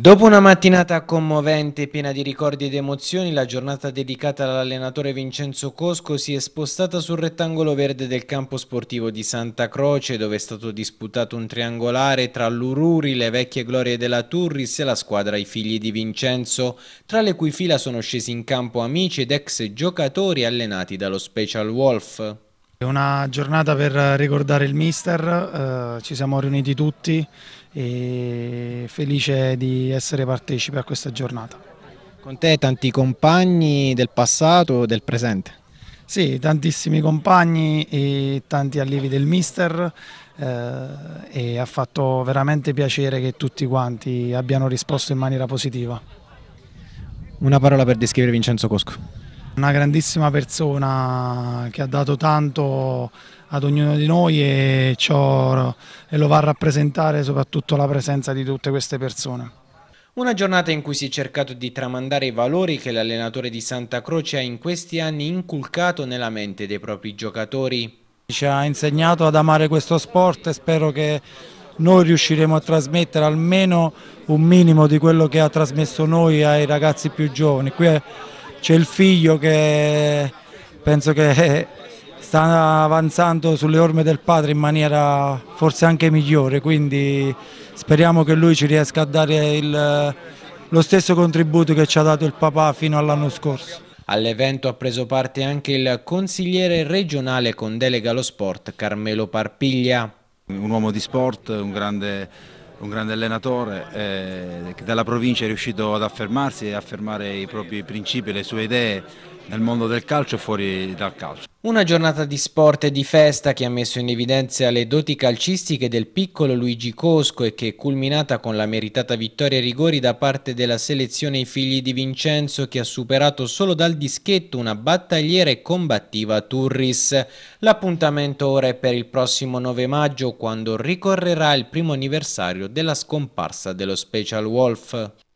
Dopo una mattinata commovente e piena di ricordi ed emozioni, la giornata dedicata all'allenatore Vincenzo Cosco si è spostata sul rettangolo verde del campo sportivo di Santa Croce, dove è stato disputato un triangolare tra l'Ururi, le vecchie glorie della Turris e la squadra I figli di Vincenzo, tra le cui fila sono scesi in campo amici ed ex giocatori allenati dallo Special Wolf. È una giornata per ricordare il mister, eh, ci siamo riuniti tutti e felice di essere partecipe a questa giornata. Con te tanti compagni del passato e del presente? Sì, tantissimi compagni e tanti allievi del mister eh, e ha fatto veramente piacere che tutti quanti abbiano risposto in maniera positiva. Una parola per descrivere Vincenzo Cosco. Una grandissima persona che ha dato tanto ad ognuno di noi e, e lo va a rappresentare soprattutto la presenza di tutte queste persone. Una giornata in cui si è cercato di tramandare i valori che l'allenatore di Santa Croce ha in questi anni inculcato nella mente dei propri giocatori. Ci ha insegnato ad amare questo sport e spero che noi riusciremo a trasmettere almeno un minimo di quello che ha trasmesso noi ai ragazzi più giovani. Qui è c'è il figlio che penso che eh, sta avanzando sulle orme del padre in maniera forse anche migliore, quindi speriamo che lui ci riesca a dare il, lo stesso contributo che ci ha dato il papà fino all'anno scorso. All'evento ha preso parte anche il consigliere regionale con delega allo sport Carmelo Parpiglia. Un uomo di sport, un grande un grande allenatore eh, che dalla provincia è riuscito ad affermarsi e affermare i propri principi, le sue idee nel mondo del calcio e fuori dal calcio. Una giornata di sport e di festa che ha messo in evidenza le doti calcistiche del piccolo Luigi Cosco e che è culminata con la meritata vittoria ai rigori da parte della selezione I figli di Vincenzo che ha superato solo dal dischetto una battagliera e combattiva Turris. L'appuntamento ora è per il prossimo 9 maggio quando ricorrerà il primo anniversario della scomparsa dello Special Wolf.